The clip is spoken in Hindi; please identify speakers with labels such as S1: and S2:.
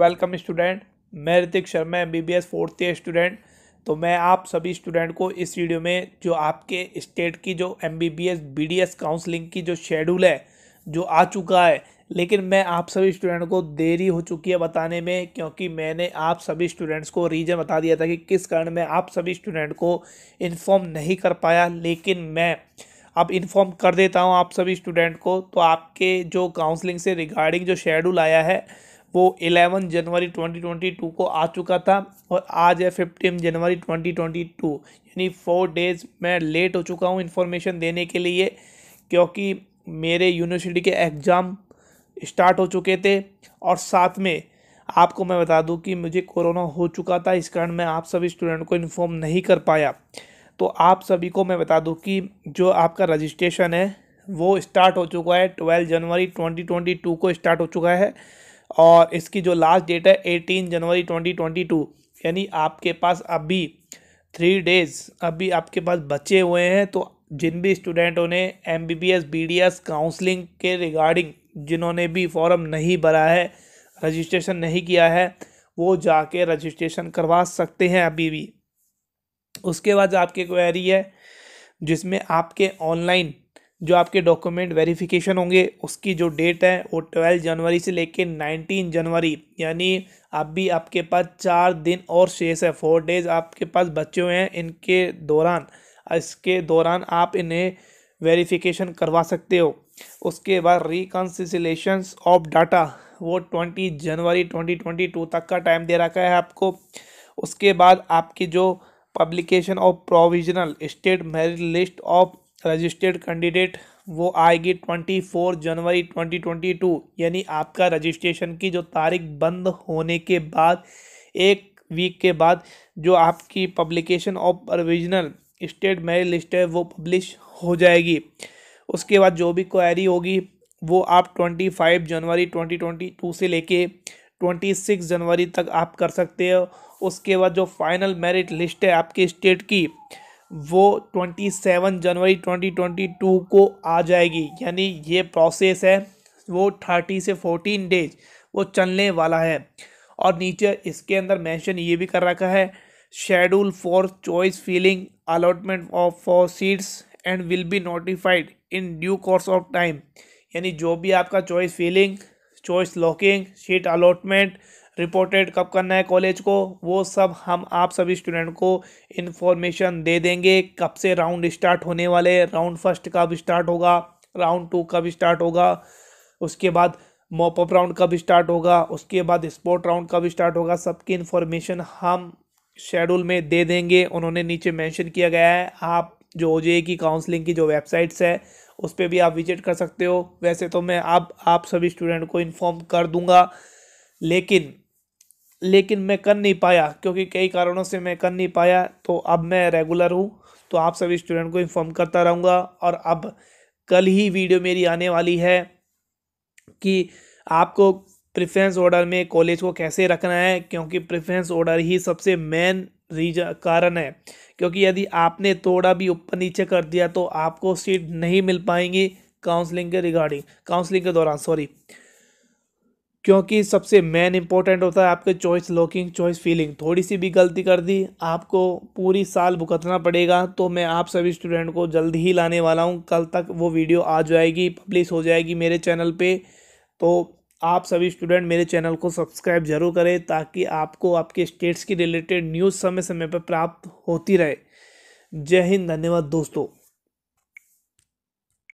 S1: वेलकम स्टूडेंट मैं Hrithik Sharma M B B S fourth year student तो मैं आप सभी स्टूडेंट को इस वीडियो में जो आपके स्टेट की जो M B B S B D S counselling की जो शेड्यूल है जो आ चुका है लेकिन मैं आप सभी स्टूडेंट को देरी हो चुकी है बताने में क्योंकि मैंने आप सभी स्टूडेंट्स को रीज़न बता दिया था कि किस कारण मैं आप सभी स्टूडेंट को इन्फॉर्म नहीं कर पाया लेकिन मैं अब इन्फॉर्म कर देता हूँ आप सभी स्टूडेंट को तो आपके जो काउंसलिंग से रिगार्डिंग जो शेड्यूल आया है वो 11 जनवरी 2022 को आ चुका था और आज है फिफ्टीन जनवरी 2022 यानी फोर डेज मैं लेट हो चुका हूँ इन्फॉर्मेशन देने के लिए क्योंकि मेरे यूनिवर्सिटी के एग्ज़ाम स्टार्ट हो चुके थे और साथ में आपको मैं बता दूं कि मुझे कोरोना हो चुका था इस कारण मैं आप सभी स्टूडेंट को इन्फॉर्म नहीं कर पाया तो आप सभी को मैं बता दूं कि जो आपका रजिस्ट्रेशन है वो स्टार्ट हो चुका है ट्वेल्व जनवरी ट्वेंटी ट्वेंटी टू को स्टार्ट हो चुका है और इसकी जो लास्ट डेट है एटीन जनवरी ट्वेंटी ट्वेंटी टू यानी आपके पास अभी थ्री डेज अभी आपके पास बचे हुए हैं तो जिन भी स्टूडेंटों ने M B B S B D S counselling के रिगार्डिंग जिन्होंने भी फॉर्म नहीं भरा है रजिस्ट्रेशन नहीं किया है वो जाके रजिस्ट्रेशन करवा सकते हैं अभी भी उसके बाद आपकी क्वेरी है जिसमें आपके ऑनलाइन जो आपके डॉक्यूमेंट वेरिफिकेशन होंगे उसकी जो डेट है वो ट्वेल्व जनवरी से लेके नाइनटीन जनवरी यानी आप भी आपके पास चार दिन और शेष है फोर डेज आपके पास बचे हुए हैं इनके दौरान इसके दौरान आप इन्हें वेरिफिकेशन करवा सकते हो उसके बाद रिकन्सिलेशन ऑफ डाटा वो ट्वेंटी जनवरी ट्वेंटी ट्वेंटी टू तक का टाइम दे रखा है आपको उसके बाद आपकी जो publication of provisional state merit list of registered candidate वो आएगी ट्वेंटी फोर जनवरी ट्वेंटी ट्वेंटी टू यानी आपका रजिस्ट्रेशन की जो तारीख बंद होने के बाद एक वीक के बाद जो आपकी publication of provisional state merit list है वो पब्लिश हो जाएगी उसके बाद जो भी क्वायरी होगी वो आप ट्वेंटी फाइव जनवरी ट्वेंटी ट्वेंटी टू से लेके ट्वेंटी सिक्स जनवरी तक आप कर सकते हो उसके बाद जो फाइनल मेरिट लिस्ट है आपकी स्टेट की वो 27 जनवरी 2022 को आ जाएगी यानी ये प्रोसेस है वो 30 से 14 डेज वो चलने वाला है और नीचे इसके अंदर मेंशन ये भी कर रखा है schedule for choice filling allotment of for seats and will be notified in due course of time यानी जो भी आपका choice filling choice locking seat allotment reported कब करना है कॉलेज को वो सब हम आप सभी स्टूडेंट को इन्फॉर्मेशन दे देंगे कब से राउंड स्टार्ट होने वाले राउंड फर्स्ट कब स्टार्ट होगा राउंड टू कब स्टार्ट होगा उसके बाद मॉपअप राउंड कब स्टार्ट होगा उसके बाद स्पोर्ट राउंड कब स्टार्ट होगा सबकी इन्फॉर्मेशन हम शेड्यूल में दे देंगे उन्होंने नीचे मेंशन किया गया है आप जो ओ की काउंसलिंग की जो वेबसाइट्स है उस पर भी आप विजिट कर सकते हो वैसे तो मैं आप आप सभी स्टूडेंट को इन्फॉर्म कर दूंगा लेकिन लेकिन मैं कर नहीं पाया क्योंकि कई कारणों से मैं कर नहीं पाया तो अब मैं रेगुलर हूँ तो आप सभी स्टूडेंट को इन्फॉर्म करता रहूँगा और अब कल ही वीडियो मेरी आने वाली है कि आपको प्रिफ्रेंस ऑर्डर में कॉलेज को कैसे रखना है क्योंकि प्रेफरेंस ऑर्डर ही सबसे मेन रीजन कारण है क्योंकि यदि आपने थोड़ा भी ऊपर नीचे कर दिया तो आपको सीट नहीं मिल पाएंगी काउंसलिंग के रिगार्डिंग काउंसलिंग के दौरान सॉरी क्योंकि सबसे मेन इंपॉर्टेंट होता है आपके चॉइस लॉकिंग चॉइस फीलिंग थोड़ी सी भी गलती कर दी आपको पूरी साल भुगतना पड़ेगा तो मैं आप सभी स्टूडेंट को जल्द ही लाने वाला हूँ कल तक वो वीडियो आ जाएगी पब्लिश हो जाएगी मेरे चैनल पे तो आप सभी स्टूडेंट मेरे चैनल को सब्सक्राइब जरूर करें ताकि आपको आपके स्टेट्स की रिलेटेड न्यूज़ समय समय पर प्राप्त होती रहे जय हिंद धन्यवाद दोस्तों